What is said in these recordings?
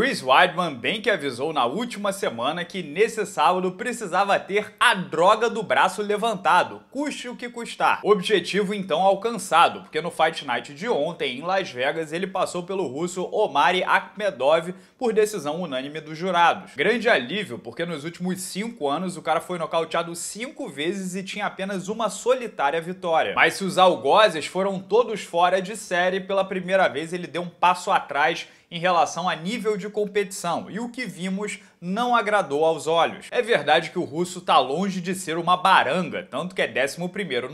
Chris Weidman bem que avisou na última semana que nesse sábado precisava ter a droga do braço levantado, custe o que custar. Objetivo então alcançado, porque no Fight Night de ontem em Las Vegas ele passou pelo russo Omari Akhmedov por decisão unânime dos jurados. Grande alívio, porque nos últimos cinco anos o cara foi nocauteado cinco vezes e tinha apenas uma solitária vitória. Mas se os algozes foram todos fora de série, pela primeira vez ele deu um passo atrás em relação a nível de competição. E o que vimos não agradou aos olhos. É verdade que o russo está longe de ser uma baranga, tanto que é 11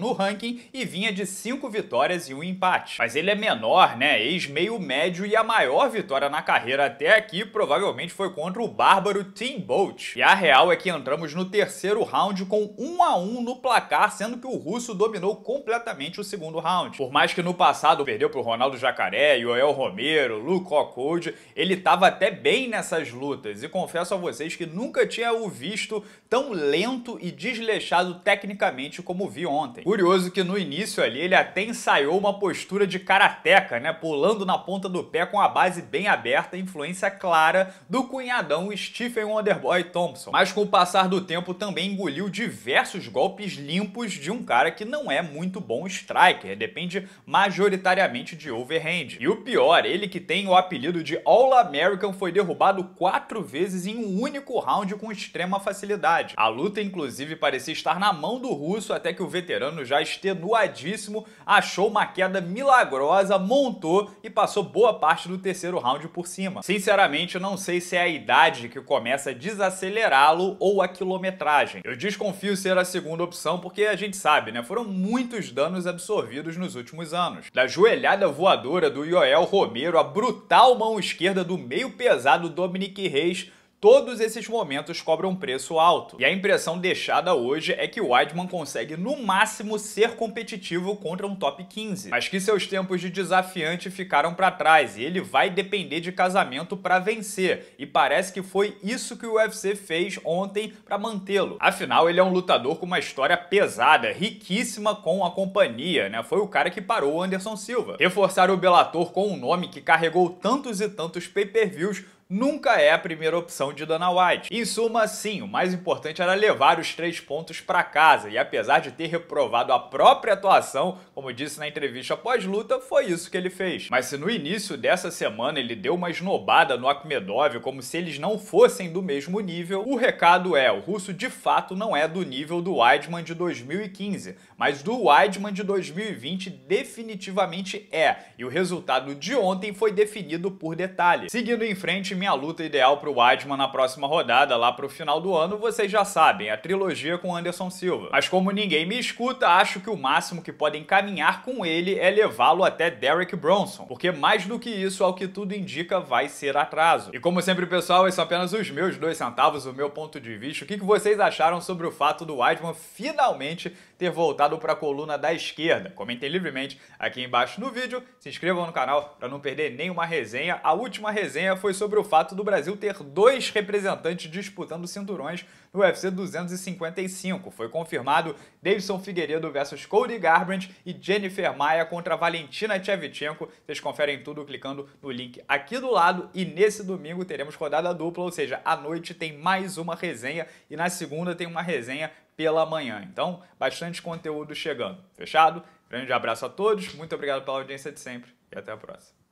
no ranking e vinha de 5 vitórias e um empate. Mas ele é menor, né, ex-meio médio e a maior vitória na carreira até aqui provavelmente foi contra o bárbaro Tim Bolt. E a real é que entramos no terceiro round com 1 a 1 no placar, sendo que o russo dominou completamente o segundo round. Por mais que no passado perdeu para o Ronaldo Jacaré, Joel Romero, Luke Rockhold, ele estava até bem nessas lutas e confesso a vocês que nunca tinha o visto tão lento e desleixado tecnicamente como vi ontem. Curioso que no início ali ele até ensaiou uma postura de karateca, né, pulando na ponta do pé com a base bem aberta, influência clara do cunhadão Stephen Wonderboy Thompson. Mas com o passar do tempo também engoliu diversos golpes limpos de um cara que não é muito bom striker, depende majoritariamente de overhand. E o pior, ele que tem o apelido de All American foi derrubado quatro vezes em um um único round com extrema facilidade. A luta, inclusive, parecia estar na mão do russo até que o veterano, já extenuadíssimo, achou uma queda milagrosa, montou e passou boa parte do terceiro round por cima. Sinceramente, eu não sei se é a idade que começa a desacelerá-lo ou a quilometragem. Eu desconfio ser a segunda opção porque a gente sabe, né? Foram muitos danos absorvidos nos últimos anos. Da joelhada voadora do Yoel Romero à brutal mão esquerda do meio pesado Dominique Reis, Todos esses momentos cobram preço alto, e a impressão deixada hoje é que o Weidman consegue no máximo ser competitivo contra um top 15, mas que seus tempos de desafiante ficaram para trás e ele vai depender de casamento para vencer, e parece que foi isso que o UFC fez ontem para mantê-lo. Afinal, ele é um lutador com uma história pesada, riquíssima com a companhia, né? Foi o cara que parou o Anderson Silva. Reforçar o Bellator com um nome que carregou tantos e tantos pay-per-views nunca é a primeira opção de Dana White. Em suma, sim, o mais importante era levar os três pontos para casa, e apesar de ter reprovado a própria atuação, como disse na entrevista pós-luta, foi isso que ele fez. Mas se no início dessa semana ele deu uma esnobada no Akhmedov como se eles não fossem do mesmo nível, o recado é, o russo de fato não é do nível do Weidman de 2015, mas do Weidman de 2020 definitivamente é, e o resultado de ontem foi definido por detalhe. Seguindo em frente, minha luta ideal para o na próxima rodada, lá para o final do ano, vocês já sabem, a trilogia com Anderson Silva. Mas como ninguém me escuta, acho que o máximo que podem caminhar com ele é levá-lo até Derek Bronson, porque mais do que isso, ao que tudo indica, vai ser atraso. E como sempre, pessoal, esses são apenas os meus dois centavos, o meu ponto de vista. O que vocês acharam sobre o fato do Weidman finalmente ter voltado para a coluna da esquerda? Comentem livremente aqui embaixo no vídeo, se inscrevam no canal para não perder nenhuma resenha. A última resenha foi sobre o fato do Brasil ter dois representantes disputando cinturões no UFC 255. Foi confirmado Davidson Figueiredo versus Cody Garbrandt e Jennifer Maia contra Valentina Tchevchenko. Vocês conferem tudo clicando no link aqui do lado e nesse domingo teremos rodada dupla, ou seja, à noite tem mais uma resenha e na segunda tem uma resenha pela manhã. Então, bastante conteúdo chegando. Fechado? Grande abraço a todos, muito obrigado pela audiência de sempre e até a próxima.